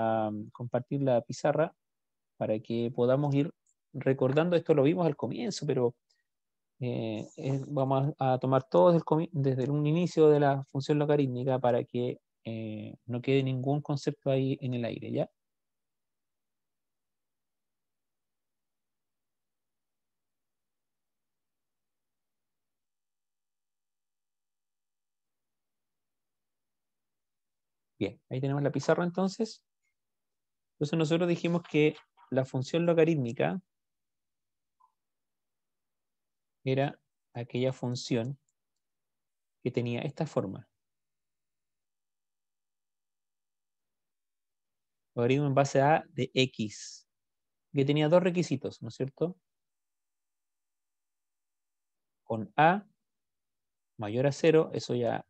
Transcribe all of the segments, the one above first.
Mm, compartir la pizarra para que podamos ir recordando, esto lo vimos al comienzo, pero eh, vamos a tomar todo desde, un inicio de la función logarítmica para que eh, no quede ningún concepto ahí en el aire, ¿ya? Bien, ahí tenemos la pizarra entonces. Entonces nosotros dijimos que la función logarítmica era aquella función que tenía esta forma. Logaritmo en base a de x, que tenía dos requisitos, ¿no es cierto? Con a mayor a cero, eso ya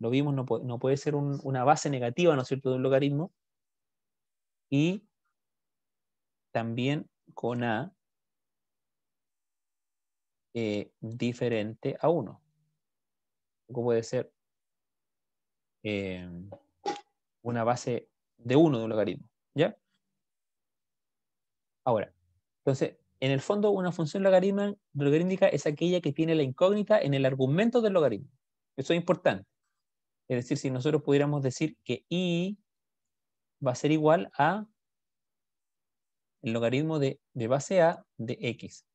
lo vimos, no puede, ser una base negativa, ¿no es cierto?, de un logaritmo, y también con A eh, diferente a 1. Como puede ser em, una base de 1 de un logaritmo. ¿Ya? Ahora, entonces, en el fondo, una función logarítmica es aquella que tiene la incógnita en el argumento del logaritmo. Eso es importante. Es decir, si nosotros pudiéramos decir que i va a ser igual a el logaritmo de, base A de X.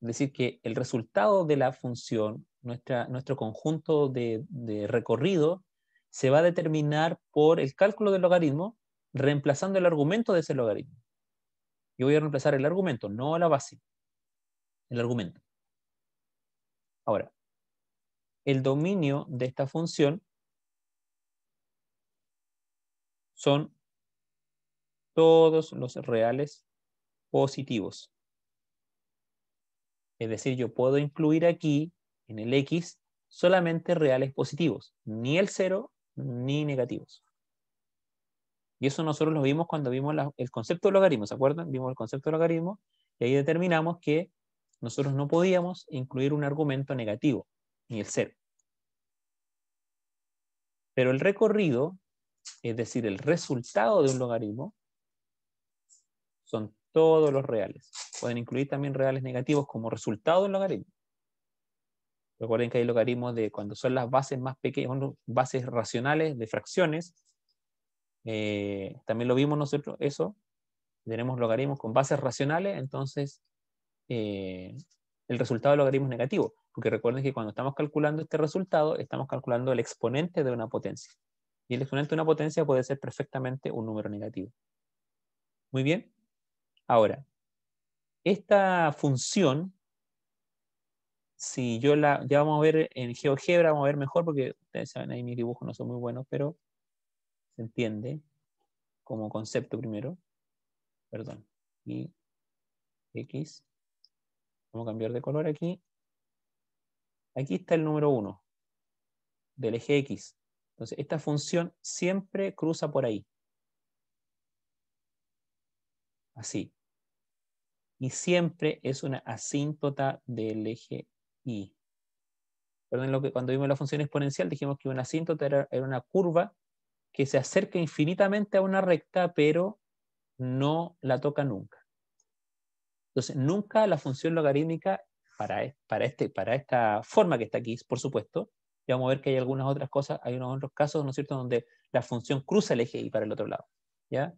Es decir, que el resultado de la función, nuestra, nuestro conjunto de, de recorrido, se va a determinar por el cálculo del logaritmo, reemplazando el argumento de ese logaritmo. Yo voy a reemplazar el argumento, no la base, el argumento. Ahora, el dominio de esta función son todos los reales positivos. Es decir, yo puedo incluir aquí, en el X, solamente reales positivos, ni el cero ni negativos. Y eso nosotros lo vimos cuando vimos el concepto de logaritmo, ¿se acuerdan? Vimos el concepto de logaritmo y ahí determinamos que nosotros no podíamos incluir un argumento negativo, ni el cero. Pero el recorrido, es decir, el resultado de un logaritmo, son todos los reales. Pueden incluir también reales negativos como resultado del logaritmo. Recuerden que hay logaritmos de cuando son las bases más pequeñas, son bases racionales de fracciones. Eh, también lo vimos nosotros, eso. Tenemos logaritmos con bases racionales, entonces eh, el resultado del logaritmo es negativo. Porque recuerden que cuando estamos calculando este resultado, estamos calculando el exponente de una potencia. Y el exponente de una potencia puede ser perfectamente un número negativo. Muy bien. Ahora, esta función, si yo la, ya vamos a ver en GeoGebra, vamos a ver mejor, porque ustedes saben ahí mis dibujos no son muy buenos, pero se entiende como concepto primero. Perdón. Y X. Vamos a cambiar de color aquí. Aquí está el número 1 del eje X. Entonces, esta función siempre cruza por ahí. Así y siempre es una asíntota del eje Y. Perdón, lo que, cuando vimos la función exponencial dijimos que una asíntota era, una curva que se acerca infinitamente a una recta, pero no la toca nunca. Entonces, nunca la función logarítmica, para, e, para, este, para esta forma que está aquí, por supuesto, y vamos a ver que hay algunas otras cosas, hay unos otros casos, ¿no es cierto?, donde la función cruza el eje y para el otro lado. ¿ya?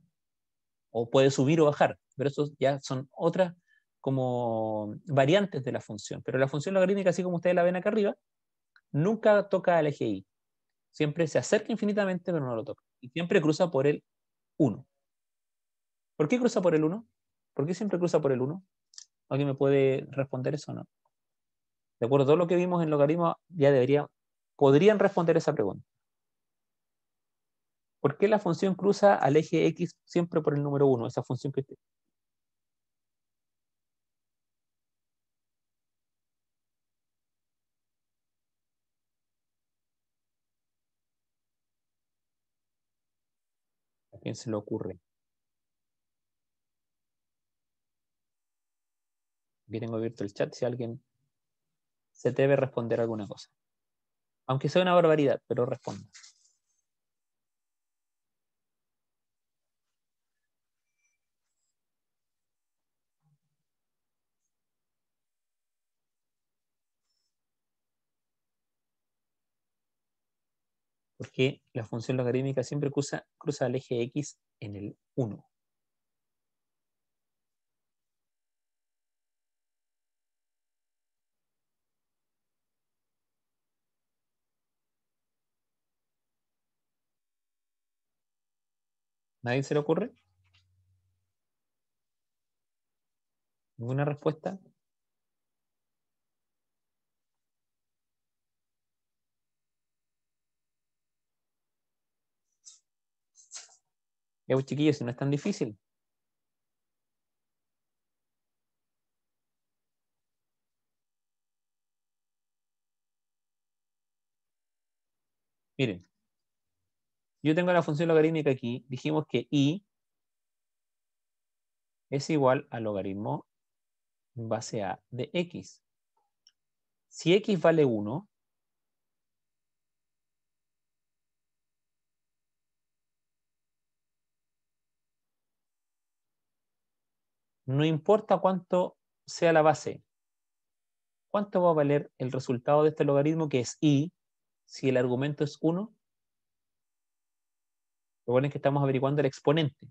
o puede subir o bajar, pero eso ya son otras como variantes de la función. Pero la función logarítmica, así como ustedes la ven acá arriba, nunca toca al eje y. Siempre se acerca infinitamente, pero no lo toca. Y siempre cruza por el 1. ¿Por qué cruza por el 1? ¿Por qué siempre cruza por el 1? ¿Alguien me puede responder eso o no? De acuerdo todo lo que vimos en logaritmo, ya debería, podrían responder esa pregunta. ¿Por qué la función cruza al eje X siempre por el número 1? Esa función que... ¿A quién se le ocurre? Aquí tengo abierto el chat si alguien se debe responder alguna cosa. Aunque sea una barbaridad, pero responda. porque la función logarítmica siempre cruza, cruza el eje X en el 1. ¿Nadie se le ocurre? ¿Ninguna respuesta? Pues, chiquillos, si no es tan difícil. Miren, yo tengo la función logarítmica aquí. Dijimos que y es igual al logaritmo en base a de x. Si x vale 1, no importa cuánto sea la base, ¿cuánto va a valer el resultado de este logaritmo que es i si el argumento es 1? Lo es que estamos averiguando el exponente.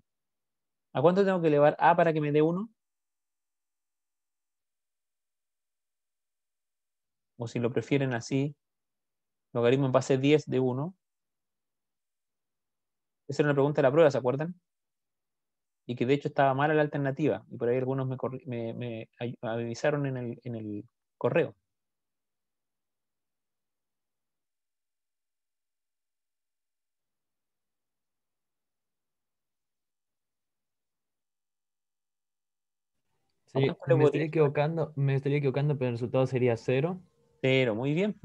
¿A cuánto tengo que elevar a para que me dé 1? O si lo prefieren así, logaritmo en base 10 de 1. Esa era una pregunta de la prueba, ¿se acuerdan? y que de hecho estaba mala la alternativa, y por ahí algunos me, avisaron en el, en correo. me estoy equivocando, me estaría equivocando, pero el resultado sería cero. Cero, muy bien.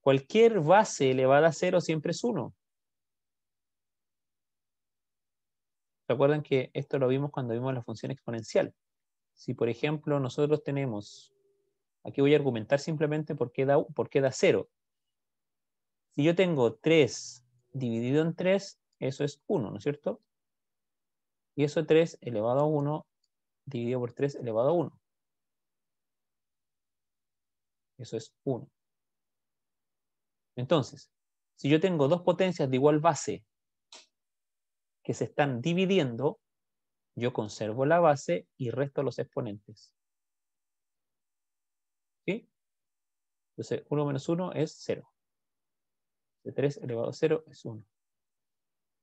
Cualquier base elevada a cero siempre es uno. Recuerden que esto lo vimos cuando vimos la función exponencial. Si, por ejemplo, nosotros tenemos, aquí voy a argumentar simplemente por qué da, por qué da 0. Si yo tengo 3 dividido en 3, eso es 1, ¿no es cierto? Y eso 3 elevado a 1 dividido por 3 elevado a 1. Eso es 1. Entonces, si yo tengo dos potencias de igual base que se están dividiendo, yo conservo la base y resto los exponentes. ¿Sí? Entonces, 1 menos 1 es 0. 3 elevado a 0 es 1.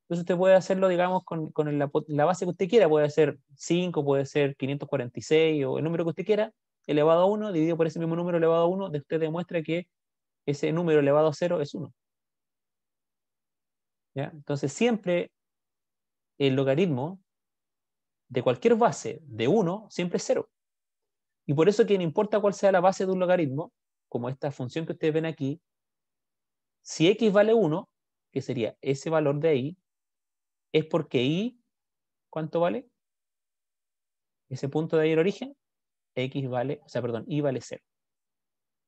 Entonces usted puede hacerlo, digamos, con, la, la, base que usted quiera. Puede ser 5, puede ser 546 o el número que usted quiera, elevado a 1, dividido por ese mismo número elevado a 1, usted demuestra que ese número elevado a 0 es 1. ¿Ya? Entonces siempre el logaritmo de cualquier base de 1 siempre es 0. Y por eso que no importa cuál sea la base de un logaritmo, como esta función que ustedes ven aquí, si x vale 1, que sería ese valor de y, es porque y, ¿cuánto vale? Ese punto de ahí el origen, x vale, o sea, perdón, y vale 0.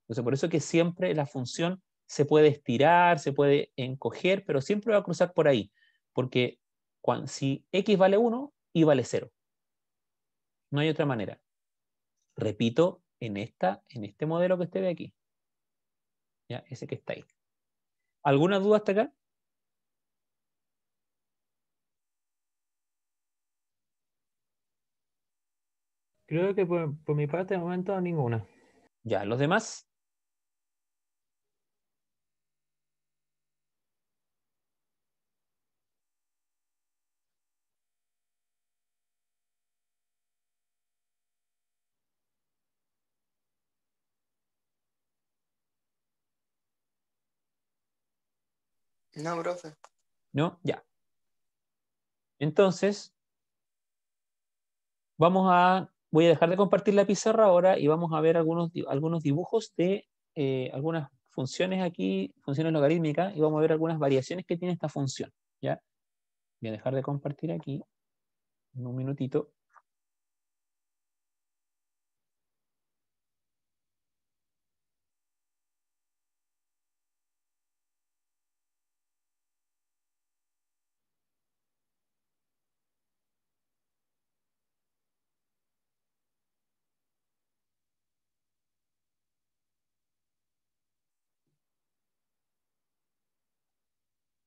Entonces, por eso que siempre la función se puede estirar, se puede encoger, pero siempre va a cruzar por ahí, porque si x vale 1, y vale 0. No hay otra manera. Repito, en, esta, en este modelo que usted ve aquí. ¿Ya? Ese que está ahí. ¿Alguna duda hasta acá? Creo que por, por mi parte de momento ninguna. Ya, ¿los demás? No, profe. ¿No? Ya. Entonces, vamos a, voy a dejar de compartir la pizarra ahora y vamos a ver algunos, algunos dibujos de eh, algunas funciones aquí, funciones logarítmicas, y vamos a ver algunas variaciones que tiene esta función. ¿ya? Voy a dejar de compartir aquí en un minutito.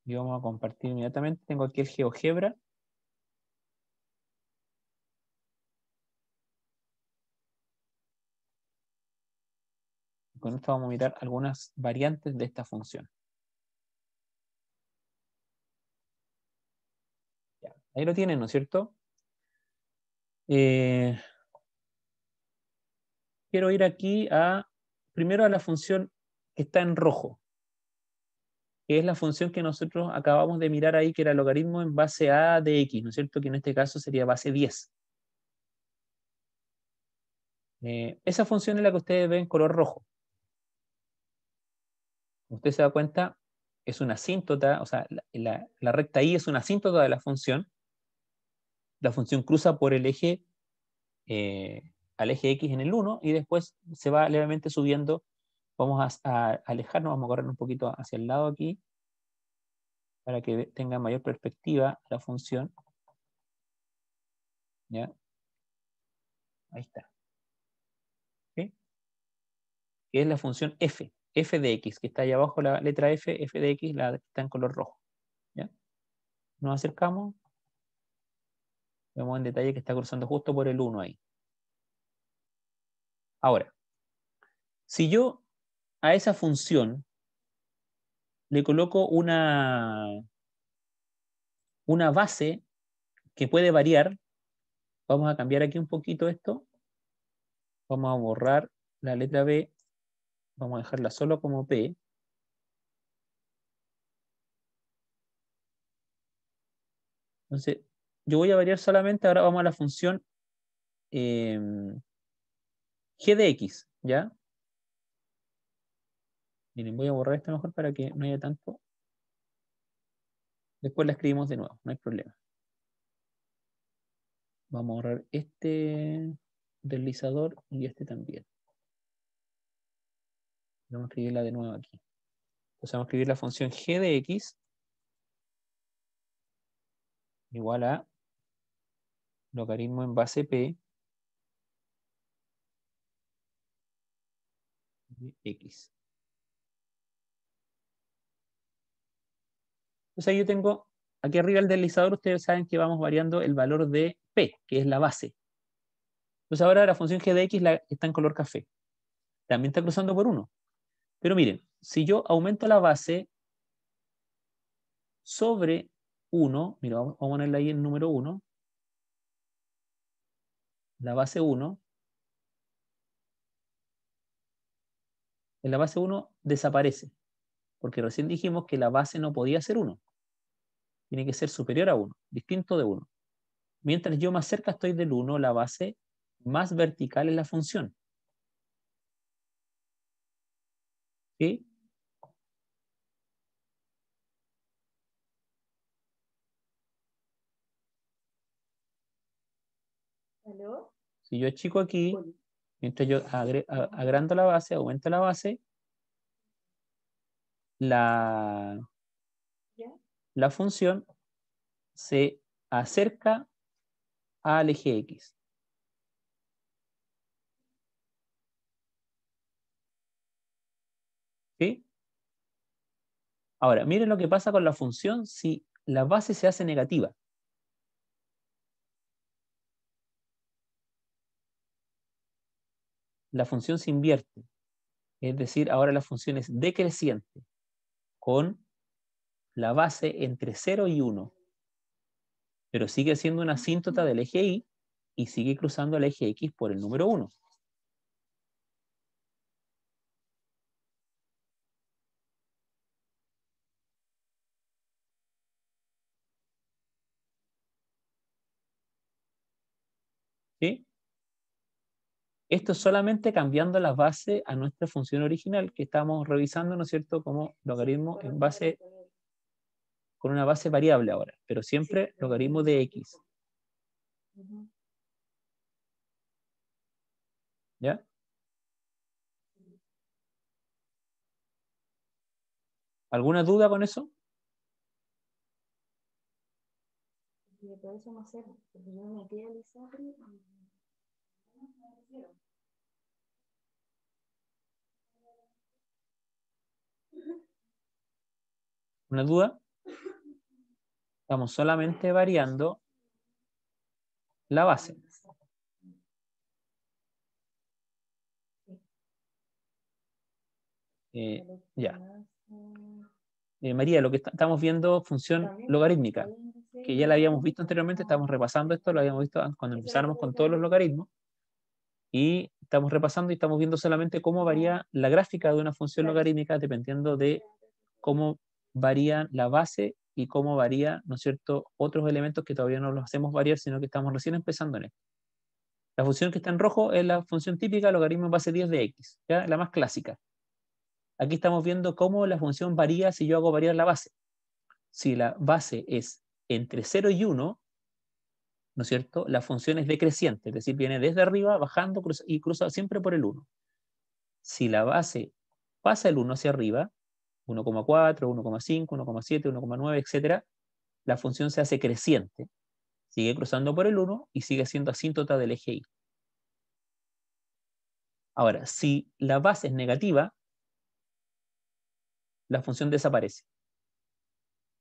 y vamos a compartir inmediatamente. Tengo aquí el GeoGebra. Con esto vamos a mirar algunas variantes de esta función. ahí lo tienen, ¿no es cierto? Eh, quiero ir aquí a, primero a la función que está en rojo que es la función que nosotros acabamos de mirar ahí, que era logaritmo en base a de x, ¿no es cierto? Que en este caso sería base 10. Eh, esa función es la que ustedes ven en color rojo. Usted se da cuenta, es una asíntota, o sea, la, recta y es una asíntota de la función. La función cruza por el eje, eh, al eje x en el 1 y después se va levemente subiendo Vamos a, alejarnos, vamos a correr un poquito hacia el lado aquí para que tenga mayor perspectiva la función. ¿Ya? Ahí está. Que es la función f, f de x, que está ahí abajo la letra f, f de x la, está en color rojo. ¿Ya? Nos acercamos. Vemos en detalle que está cruzando justo por el 1 ahí. Ahora, si yo a esa función le coloco una, una base que puede variar. Vamos a cambiar aquí un poquito esto. Vamos a borrar la letra B. Vamos a dejarla solo como P. Entonces, yo voy a variar solamente, ahora vamos a la función eh, g de x, ¿ya? Miren, voy a borrar esto mejor para que no haya tanto. Después la escribimos de nuevo, no hay problema. Vamos a borrar este deslizador y este también. Vamos a escribirla de nuevo aquí. Entonces vamos a escribir la función g de x igual a logaritmo en base p de x. Entonces yo tengo aquí arriba el deslizador, ustedes saben que vamos variando el valor de P, que es la base. Entonces ahora la función g de x la, está en color café. También está cruzando por 1. Pero miren, si yo aumento la base sobre 1, mira, vamos a ponerla ahí en número 1, la base 1, en la base 1 desaparece. Porque recién dijimos que la base no podía ser 1. Tiene que ser superior a 1, distinto de 1. Mientras yo más cerca estoy del 1, la base más vertical es la función. ¿Sí? Si yo achico aquí, mientras yo agrando la base, aumento la base, la, la función se acerca al eje X. Ahora, miren lo que pasa con la función si la base se hace negativa. La función se invierte. Es decir, ahora la función es decreciente con la base entre 0 y 1, pero sigue siendo una asíntota del eje Y y sigue cruzando el eje X por el número 1. ¿Sí? Esto solamente cambiando la base a nuestra función original que estamos revisando, ¿no es cierto?, como logaritmo en base, con una base variable ahora, pero siempre logaritmo de x. ¿Ya? ¿Alguna duda con eso? ¿Una duda? Estamos solamente variando la base. Eh, ya. Eh, María, lo que estamos viendo función logarítmica, que ya la habíamos visto anteriormente, estamos repasando esto, lo habíamos visto cuando empezamos con todos los logaritmos, y estamos repasando y estamos viendo solamente cómo varía la gráfica de una función logarítmica dependiendo de cómo varía la base y cómo varía, ¿no es cierto?, otros elementos que todavía no los hacemos variar, sino que estamos recién empezando en esto. La función que está en rojo es la función típica logaritmo en base 10 de x, la más clásica. Aquí estamos viendo cómo la función varía si yo hago variar la base. Si la base es entre 0 y 1, ¿no es cierto? La función es decreciente, es decir, viene desde arriba, bajando y cruza siempre por el 1. Si la base pasa el 1 hacia arriba, 1,4, 1,5, 1,7, 1,9, etc. la función se hace creciente, sigue cruzando por el 1 y sigue siendo asíntota del eje Y. Ahora, si la base es negativa, la función desaparece,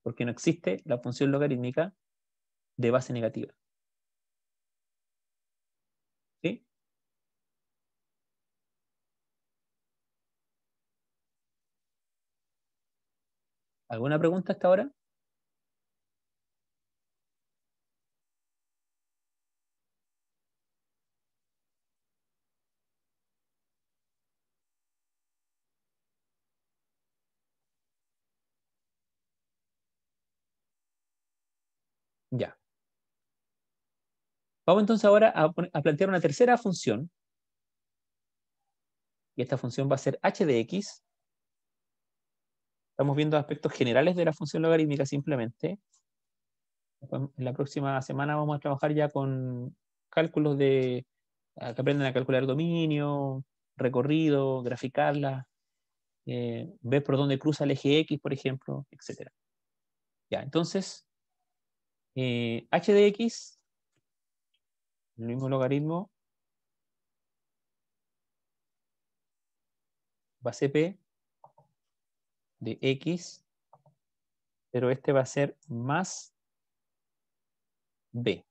porque no existe la función logarítmica de base negativa. ¿Alguna pregunta hasta ahora? Ya. Vamos entonces ahora a, plantear una tercera función. Y esta función va a ser h de x Estamos viendo aspectos generales de la función logarítmica simplemente. En la próxima semana vamos a trabajar ya con cálculos de que aprenden a calcular dominio, recorrido, graficarla, eh, ver por dónde cruza el eje X, por ejemplo, etc. Ya, entonces, eh, h de x, el mismo logaritmo, base p, de X, pero este va a ser más B.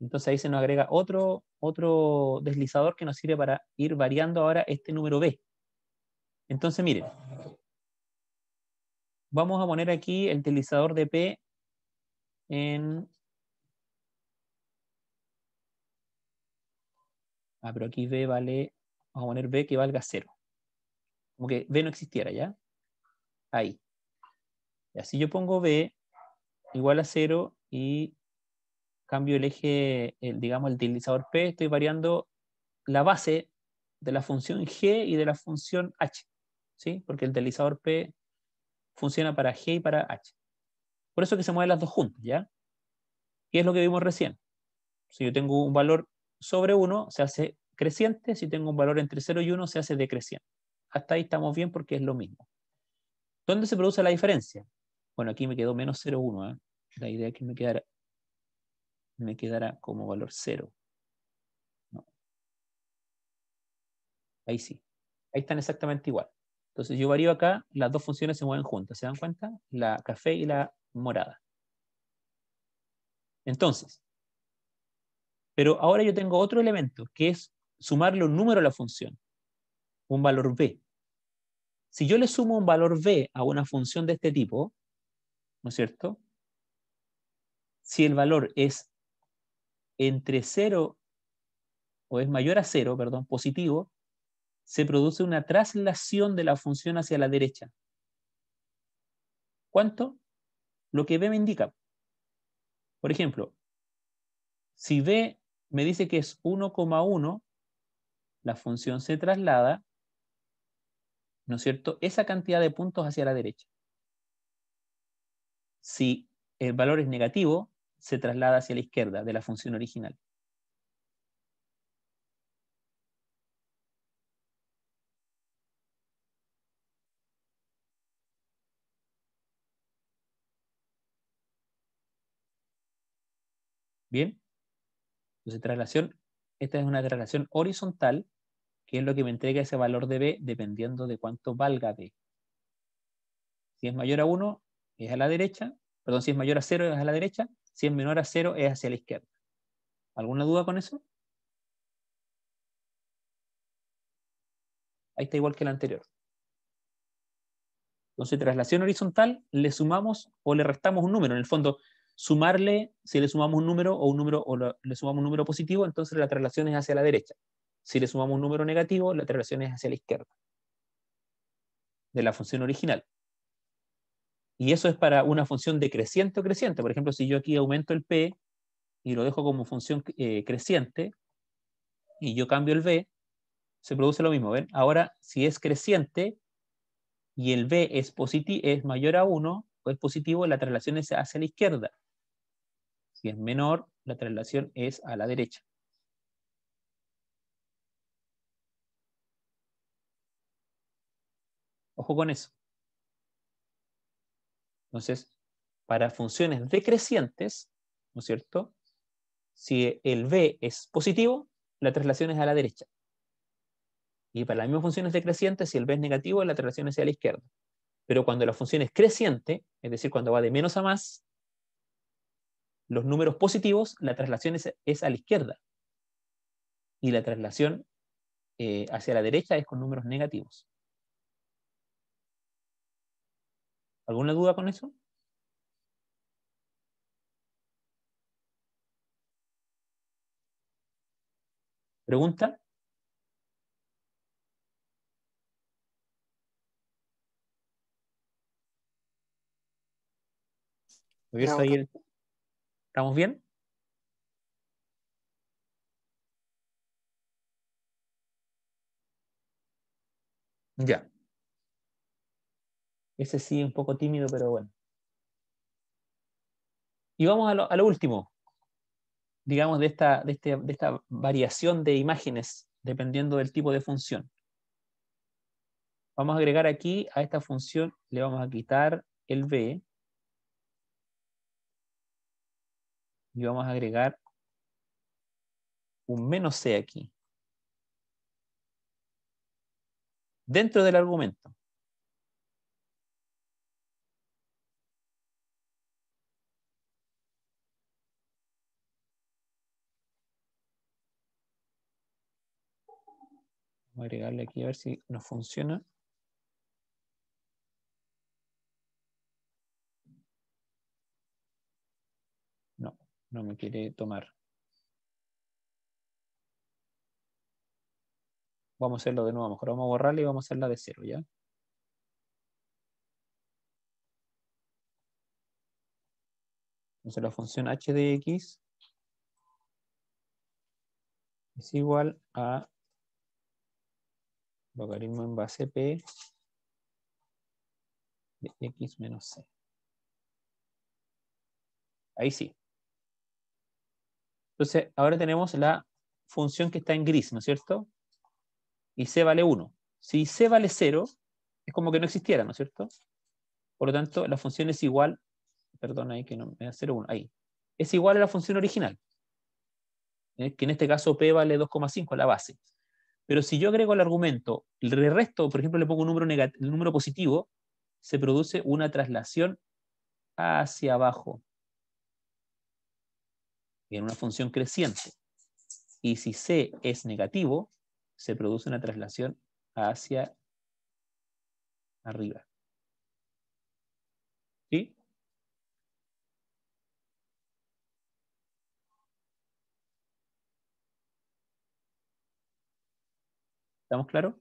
Entonces ahí se nos agrega otro, otro deslizador que nos sirve para ir variando ahora este número B. Entonces miren, vamos a poner aquí el deslizador de P en... Ah, pero aquí B vale, vamos a poner B que valga 0 como que B no existiera, ¿ya? Ahí. Y así yo pongo B igual a 0 y cambio el eje, digamos, el deslizador P, estoy variando la base de la función G y de la función H, ¿sí? Porque el deslizador P funciona para G y para H. Por eso que se mueven las dos juntas, ¿ya? Y es lo que vimos recién. Si yo tengo un valor sobre 1, se hace creciente. Si tengo un valor entre 0 y 1, se hace decreciente hasta ahí estamos bien porque es lo mismo. ¿Dónde se produce la diferencia? Bueno, aquí me quedó menos 0,1. ¿eh? La idea es que me quedara, me como valor 0. Ahí sí. Ahí están exactamente igual. Entonces yo varío acá, las dos funciones se mueven juntas. ¿Se dan cuenta? La café y la morada. Entonces, pero ahora yo tengo otro elemento, que es sumarle un número a la función un valor b. Si yo le sumo un valor b a una función de este tipo, ¿no es cierto? Si el valor es entre 0 o es mayor a 0, perdón, positivo, se produce una traslación de la función hacia la derecha. ¿Cuánto? Lo que b me indica. Por ejemplo, si b me dice que es 1,1, la función se traslada ¿no es cierto? Esa cantidad de puntos hacia la derecha. Si el valor es negativo, se traslada hacia la izquierda de la función original. Bien, entonces traslación, esta es una traslación horizontal qué es lo que me entrega ese valor de B dependiendo de cuánto valga B. Si es mayor a 1, es a la derecha. Perdón, si es mayor a 0, es a la derecha. Si es menor a 0, es hacia la izquierda. ¿Alguna duda con eso? Ahí está igual que el anterior. Entonces, traslación horizontal, le sumamos o le restamos un número. En el fondo, sumarle, si le sumamos un número o un número o le sumamos un número positivo, entonces la traslación es hacia la derecha. Si le sumamos un número negativo, la traslación es hacia la izquierda de la función original. Y eso es para una función decreciente o creciente. Por ejemplo, si yo aquí aumento el p y lo dejo como función eh, creciente, y yo cambio el b, se produce lo mismo. Ahora, si es creciente y el b es, es mayor a 1, o pues es positivo, la traslación es hacia la izquierda. Si es menor, la traslación es a la derecha. Ojo con eso. Entonces, para funciones decrecientes, ¿no es cierto? Si el B es positivo, la traslación es a la derecha. Y para las mismas funciones decrecientes, si el B es negativo, la traslación es a la izquierda. Pero cuando la función es creciente, es decir, cuando va de menos a más, los números positivos, la traslación es, a la izquierda. Y la traslación eh, hacia la derecha es con números negativos. ¿Alguna duda con eso? ¿Pregunta? ¿Estamos bien? Ya. Ese sí, un poco tímido, pero bueno. Y vamos a lo, último, digamos, de esta, este, de esta variación de imágenes dependiendo del tipo de función. Vamos a agregar aquí a esta función, le vamos a quitar el B y vamos a agregar un menos C aquí. Dentro del argumento. Vamos a agregarle aquí a ver si nos funciona. No, no me quiere tomar. Vamos a hacerlo de nuevo, mejor vamos a borrarla y vamos a hacerla de cero, ¿ya? Entonces la función h de x es igual a Logaritmo en base P de X menos C. Ahí sí. Entonces, ahora tenemos la función que está en gris, ¿no es cierto? Y C vale 1. Si C vale 0, es como que no existiera, ¿no es cierto? Por lo tanto, la función es igual, perdón, ahí que no me da 0, 1, ahí. Es igual a la función original. ¿eh? Que en este caso P vale 2,5, la base. Pero si yo agrego el argumento el resto, por ejemplo, le pongo un número, el número positivo, se produce una traslación hacia abajo en una función creciente. Y si C es negativo, se produce una traslación hacia arriba. ¿Estamos claros?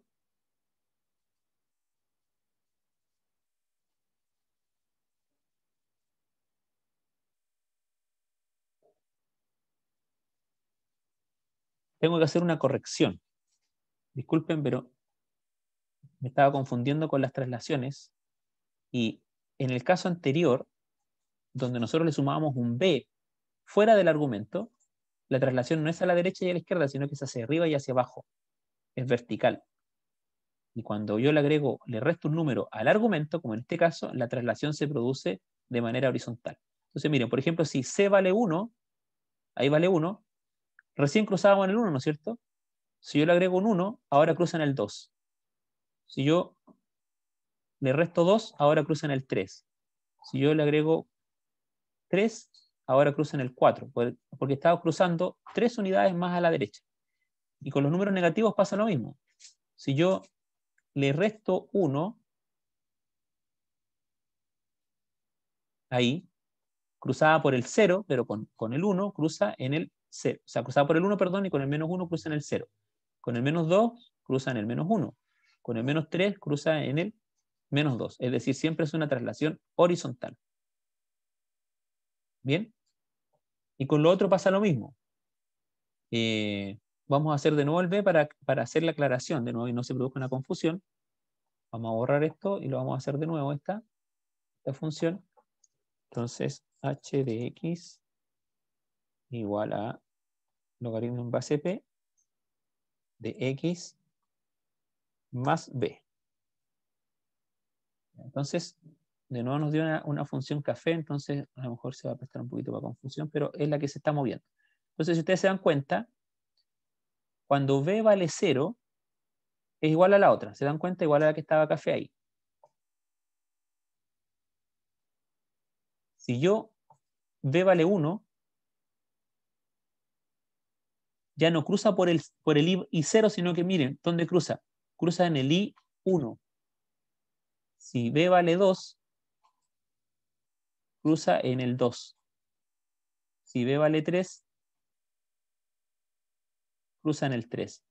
Tengo que hacer una corrección. Disculpen, pero me estaba confundiendo con las traslaciones. Y en el caso anterior, donde nosotros le sumábamos un B fuera del argumento, la traslación no es a la derecha y a la izquierda, sino que es hacia arriba y hacia abajo es vertical. Y cuando yo le agrego, le resto un número al argumento, como en este caso, la traslación se produce de manera horizontal. Entonces, miren, por ejemplo, si C vale 1, ahí vale 1, recién en el 1, ¿no es cierto? Si yo le agrego un 1, ahora cruzan el 2. Si yo le resto 2, ahora cruzan el 3. Si yo le agrego 3, ahora cruzan el 4, porque estaba cruzando 3 unidades más a la derecha. Y con los números negativos pasa lo mismo. Si yo le resto 1, ahí, cruzada por el 0, pero con, el 1 cruza en el 0. O sea, cruzada por el 1, perdón, y con el menos 1 cruza en el 0. Con el menos 2 cruza en el menos 1. Con el menos 3 cruza en el menos 2. Es decir, siempre es una traslación horizontal. ¿Bien? Y con lo otro pasa lo mismo. Eh, Vamos a hacer de nuevo el B para, hacer la aclaración de nuevo y no se produzca una confusión. Vamos a borrar esto y lo vamos a hacer de nuevo esta, esta función. Entonces, h de x igual a logaritmo en base p de x más b. Entonces, de nuevo nos dio una, una, función café, entonces a lo mejor se va a prestar un poquito para confusión, pero es la que se está moviendo. Entonces, si ustedes se dan cuenta, cuando B vale 0, es igual a la otra. ¿Se dan cuenta? Igual a la que estaba café ahí. Si yo B vale 1, ya no cruza por el, por el I0, sino que miren, ¿dónde cruza? Cruza en el I1. Si B vale 2, cruza en el 2. Si B vale 3, cruza en el 3.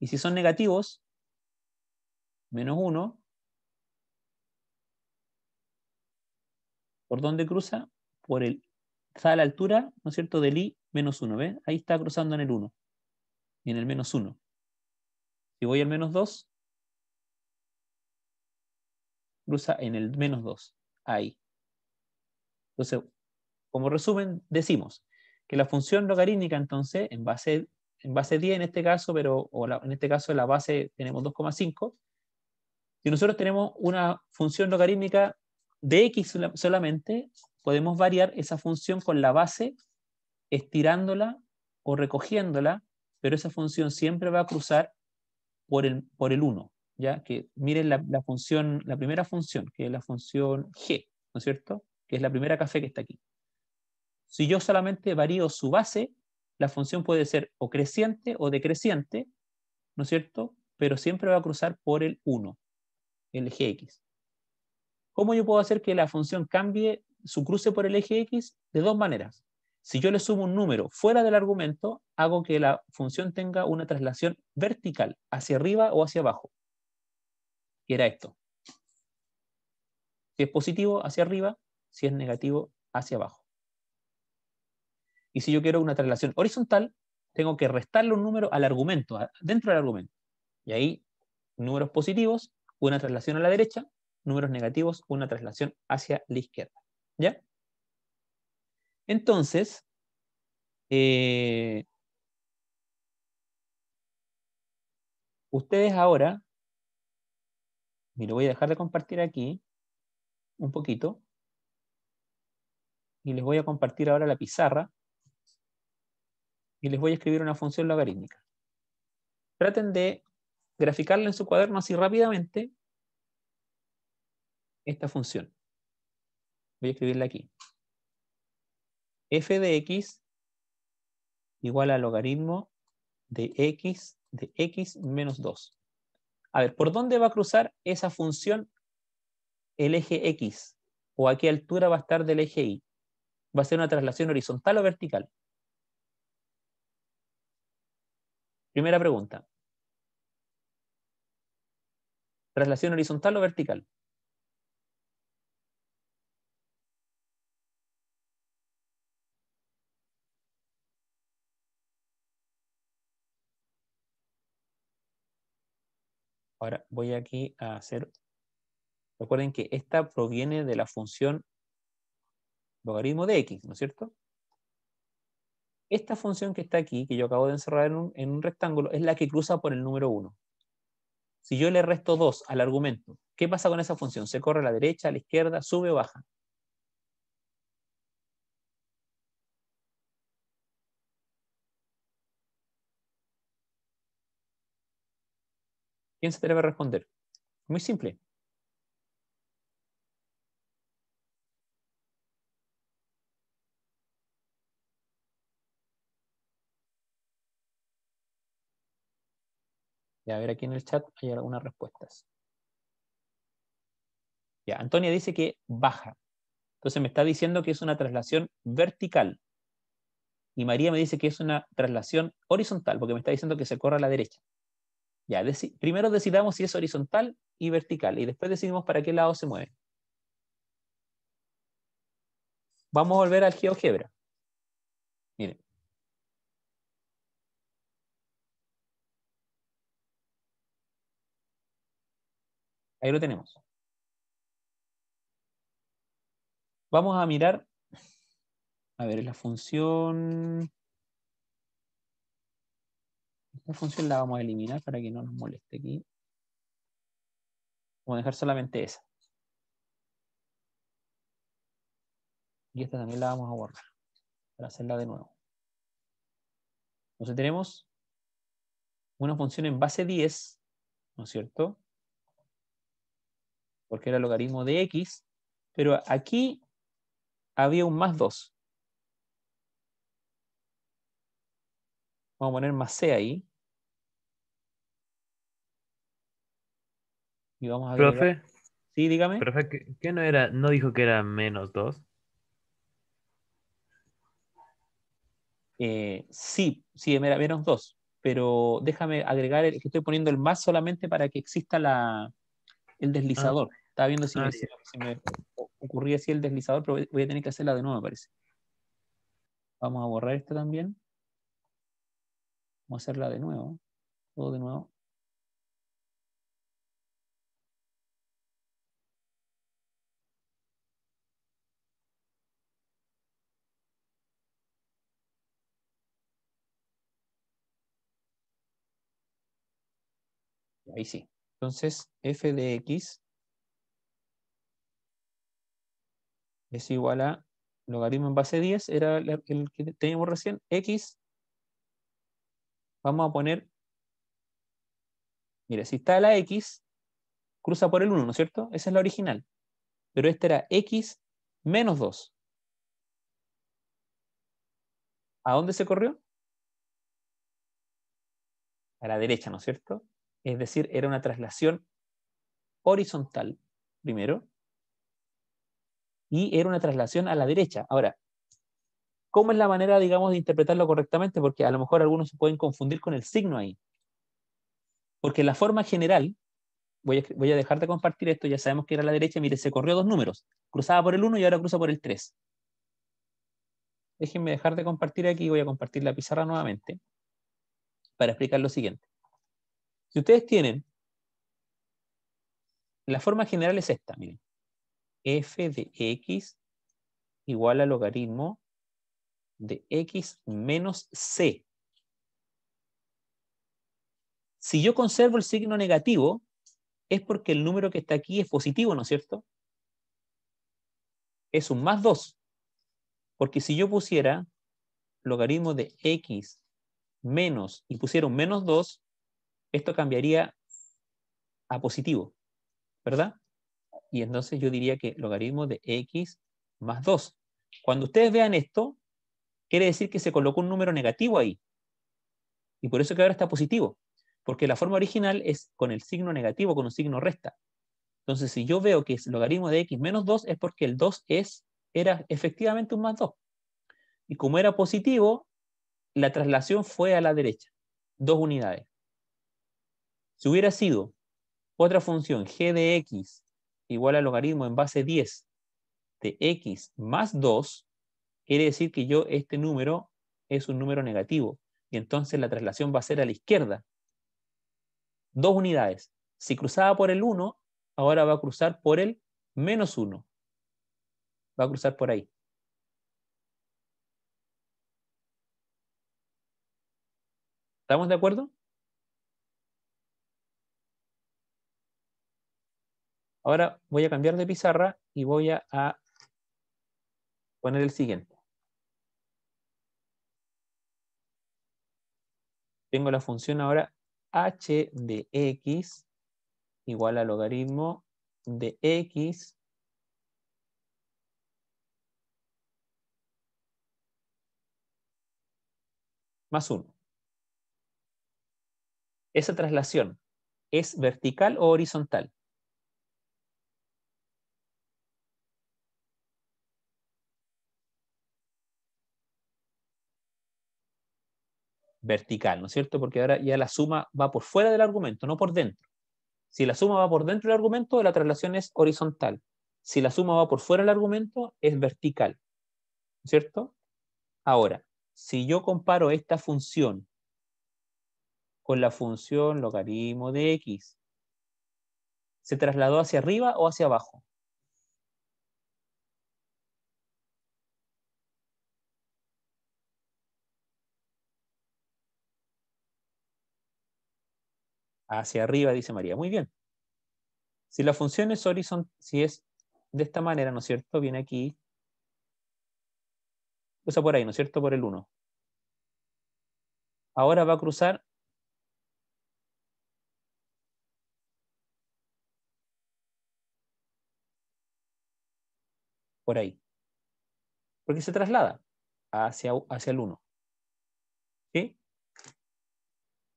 Y si son negativos, menos 1, ¿por dónde cruza? Por el, está a la altura, ¿no es cierto?, del i menos 1, ¿ves? Ahí está cruzando en el 1, y en el menos 1. Si voy al menos 2, cruza en el menos 2, ahí. Entonces, como resumen, decimos que la función logarítmica, entonces, en base en base 10 en este caso, pero en este caso la base tenemos 2,5. Si nosotros tenemos una función logarítmica de x solamente, podemos variar esa función con la base estirándola o recogiéndola, pero esa función siempre va a cruzar por el, por el 1. ¿ya? Que miren la, función, la primera función, que es la función g, ¿no es cierto? Que es la primera café que está aquí. Si yo solamente varío su base, la función puede ser o creciente o decreciente, ¿no es cierto? Pero siempre va a cruzar por el 1, el eje X. ¿Cómo yo puedo hacer que la función cambie su cruce por el eje X? De dos maneras. Si yo le sumo un número fuera del argumento, hago que la función tenga una traslación vertical, hacia arriba o hacia abajo. Y era esto. Si es positivo, hacia arriba. Si es negativo, hacia abajo. Y si yo quiero una traslación horizontal, tengo que restarle un número al argumento, dentro del argumento. Y ahí, números positivos, una traslación a la derecha, números negativos, una traslación hacia la izquierda. ¿Ya? Entonces, eh, ustedes ahora, y lo voy a dejar de compartir aquí un poquito, y les voy a compartir ahora la pizarra y les voy a escribir una función logarítmica. Traten de graficarla en su cuaderno así rápidamente esta función. Voy a escribirla aquí. f de x igual al logaritmo de x de x menos 2. A ver, ¿por dónde va a cruzar esa función el eje x? ¿O a qué altura va a estar del eje y? ¿Va a ser una traslación horizontal o vertical? Primera pregunta. ¿Traslación horizontal o vertical? Ahora voy aquí a hacer... Recuerden que esta proviene de la función logaritmo de x, ¿no es cierto? esta función que está aquí, que yo acabo de encerrar en un, rectángulo, es la que cruza por el número 1. Si yo le resto 2 al argumento, ¿qué pasa con esa función? ¿Se corre a la derecha, a la izquierda, sube o baja? ¿Quién se atreve a responder? Muy simple. Ya, a ver, aquí en el chat hay algunas respuestas. Ya, Antonia dice que baja. Entonces me está diciendo que es una traslación vertical. Y María me dice que es una traslación horizontal, porque me está diciendo que se corre a la derecha. Ya, primero decidamos si es horizontal y vertical, y después decidimos para qué lado se mueve. Vamos a volver al GeoGebra. Ahí lo tenemos. Vamos a mirar, a ver, la función... Esta función la vamos a eliminar para que no nos moleste aquí. Vamos a dejar solamente esa. Y esta también la vamos a borrar para hacerla de nuevo. Entonces tenemos una función en base 10, ¿no es cierto? porque era logaritmo de x, pero aquí había un más 2. Vamos a poner más c ahí. Y vamos a ver. Profe. Sí, dígame. Profe, ¿qué, no era? ¿No dijo que era menos 2? Eh, sí, sí, era menos 2. Pero déjame agregar, el, que estoy poniendo el más solamente para que exista el ah. deslizador. Estaba viendo si, ah, me, si, ocurría así el deslizador, pero voy a tener que hacerla de nuevo, parece. Vamos a borrar esta también. Vamos a hacerla de nuevo. Todo de nuevo. Ahí sí. Entonces, f de x es igual a logaritmo en base 10, era el que teníamos recién, x. Vamos a poner, mire, si está la x, cruza por el 1, ¿no es cierto? Esa es la original. Pero esta era x menos 2. ¿A dónde se corrió? A la derecha, ¿no es cierto? Es decir, era una traslación horizontal, primero, y era una traslación a la derecha. Ahora, ¿cómo es la manera, digamos, de interpretarlo correctamente? Porque a lo mejor algunos se pueden confundir con el signo ahí. Porque la forma general, voy a, voy a dejar de compartir esto, ya sabemos que era a la derecha, mire, se corrió dos números, cruzaba por el 1 y ahora cruza por el 3. Déjenme dejar de compartir aquí, voy a compartir la pizarra nuevamente para explicar lo siguiente. Si ustedes tienen, la forma general es esta, miren f de x igual al logaritmo de x menos c. Si yo conservo el signo negativo, es porque el número que está aquí es positivo, ¿no es cierto? Es un más 2. Porque si yo pusiera logaritmo de x menos y pusiera un menos 2, esto cambiaría a positivo, ¿verdad? y entonces yo diría que logaritmo de x más 2. Cuando ustedes vean esto, quiere decir que se colocó un número negativo ahí. Y por eso que ahora está positivo, porque la forma original es con el signo negativo, con un signo resta. Entonces, si yo veo que es logaritmo de x menos 2, es porque el 2 es, era efectivamente un más 2. Y como era positivo, la traslación fue a la derecha, dos unidades. Si hubiera sido otra función g de x igual al logaritmo en base 10 de x más 2, quiere decir que yo este número es un número negativo. Y entonces la traslación va a ser a la izquierda. Dos unidades. Si cruzaba por el 1, ahora va a cruzar por el menos 1. Va a cruzar por ahí. ¿Estamos de acuerdo? Ahora voy a cambiar de pizarra y voy a, poner el siguiente. Tengo la función ahora h de x igual al logaritmo de x más 1. ¿Esa traslación es vertical o horizontal? vertical, ¿no es cierto? Porque ahora ya la suma va por fuera del argumento, no por dentro. Si la suma va por dentro del argumento, la traslación es horizontal. Si la suma va por fuera del argumento, es vertical, cierto? Ahora, si yo comparo esta función con la función logaritmo de x, ¿se trasladó hacia arriba o hacia abajo? hacia arriba, dice María. Muy bien. Si la función es horizontal, si es de esta manera, ¿no es cierto? Viene aquí. Cruza por ahí, ¿no es cierto? Por el 1. Ahora va a cruzar por ahí. Porque se traslada hacia, hacia el 1. ¿Sí?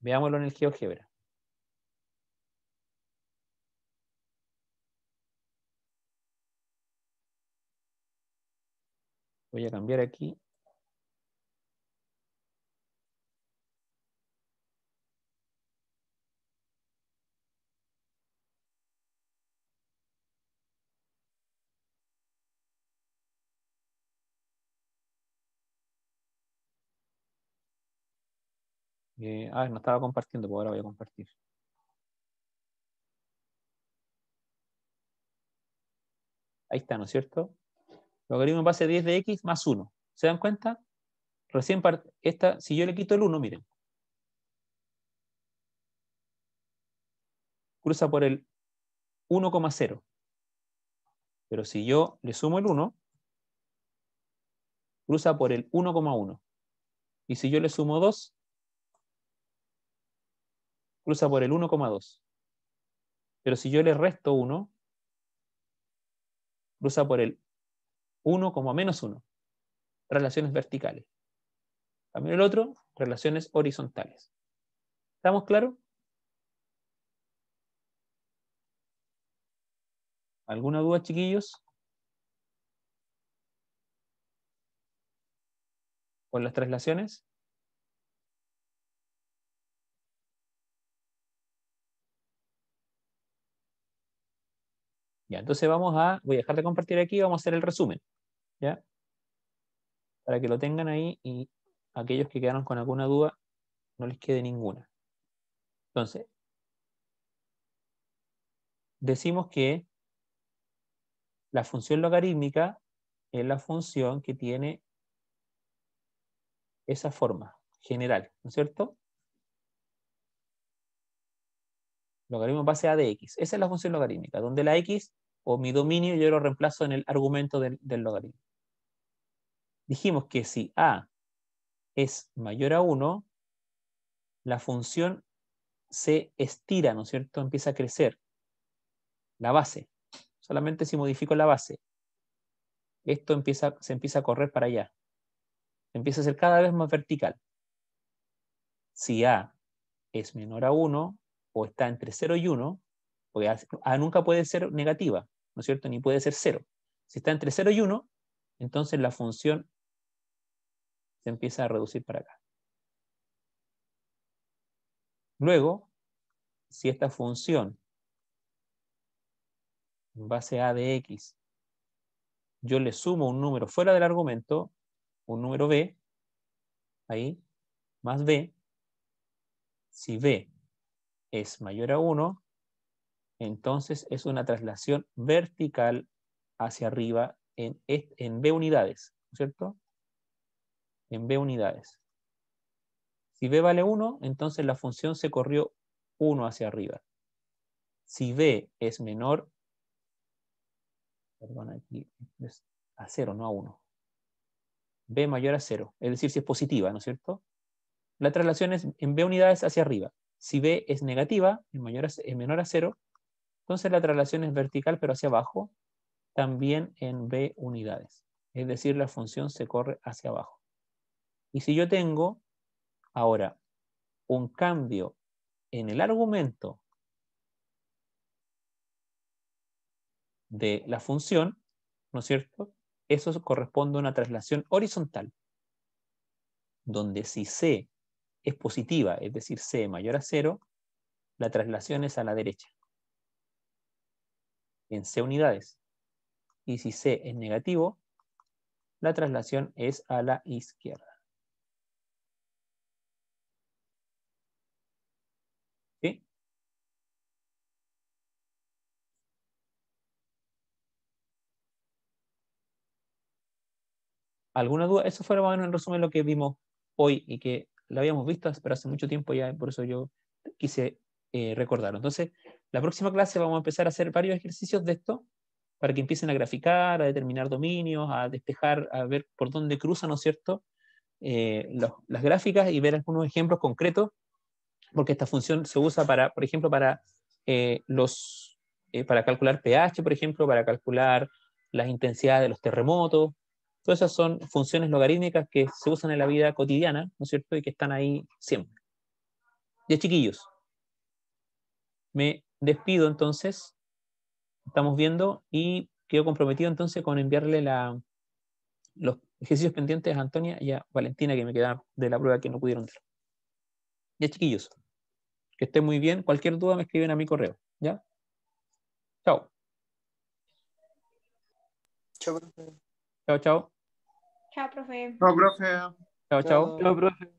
Veámoslo en el GeoGebra. Voy a cambiar aquí. Eh, ah, no estaba compartiendo, pues ahora voy a compartir. Ahí está, ¿no es cierto? Logaritmo en base 10 de x más 1. ¿Se dan cuenta? Recién, esta, si yo le quito el 1, miren. Cruza por el 1,0. Pero si yo le sumo el 1, cruza por el 1,1. Y si yo le sumo 2, cruza por el 1,2. Pero si yo le resto 1, cruza por el 1,-1. Relaciones verticales. También el otro, relaciones horizontales. ¿Estamos claros? ¿Alguna duda, chiquillos? ¿Con las traslaciones? Ya, entonces vamos a, voy a dejar de compartir aquí, vamos a hacer el resumen. ¿ya? Para que lo tengan ahí y aquellos que quedaron con alguna duda, no les quede ninguna. Entonces, decimos que la función logarítmica es la función que tiene esa forma general, ¿no es cierto? Logaritmo base a de x. Esa es la función logarítmica, donde la x o mi dominio yo lo reemplazo en el argumento del logaritmo dijimos que si A es mayor a 1, la función se estira, ¿no es cierto? Empieza a crecer. La base. Solamente si modifico la base. Esto empieza, se empieza a correr para allá. Empieza a ser cada vez más vertical. Si A es menor a 1 o está entre 0 y 1, porque a nunca puede ser negativa, ¿no es cierto? Ni puede ser 0. Si está entre 0 y 1, entonces la función se empieza a reducir para acá. Luego, si esta función en base a de x, yo le sumo un número fuera del argumento, un número b, ahí, más b, si b es mayor a 1, entonces es una traslación vertical hacia arriba en, en b unidades, ¿cierto? en B unidades. Si B vale 1, entonces la función se corrió 1 hacia arriba. Si B es menor, perdón, aquí es a 0, no a 1. B mayor a 0, es decir, si es positiva, ¿no es cierto? La traslación es en B unidades hacia arriba. Si B es negativa, es, menor a 0, entonces la traslación es vertical pero hacia abajo, también en B unidades. Es decir, la función se corre hacia abajo. Y si yo tengo ahora un cambio en el argumento de la función, ¿no es cierto? Eso corresponde a una traslación horizontal, donde si C es positiva, es decir, C mayor a cero, la traslación es a la derecha, en C unidades. Y si C es negativo, la traslación es a la izquierda. ¿Alguna duda? Eso fue más en resumen lo que vimos hoy y que lo habíamos visto, pero hace mucho tiempo ya, por eso yo quise eh, recordarlo. Entonces, la próxima clase vamos a empezar a hacer varios ejercicios de esto para que empiecen a graficar, a determinar dominios, a despejar, a ver por dónde cruzan, ¿no es cierto?, eh, las gráficas y ver algunos ejemplos concretos, porque esta función se usa para, por ejemplo, para, eh, los, eh, para calcular pH, por ejemplo, para calcular las intensidades de los terremotos, Todas esas son funciones logarítmicas que se usan en la vida cotidiana, ¿no es cierto? Y que están ahí siempre. Ya chiquillos, me despido entonces. Estamos viendo y quedo comprometido entonces con enviarle los ejercicios pendientes a Antonia y a Valentina que me quedan de la prueba que no pudieron entrar. Ya chiquillos, que estén muy bien. Cualquier duda me escriben a mi correo. ¿Ya? Chao. Chao, chao. Tchau, profe. Tchau, profe. Tchau, tchau. Tchau, profe.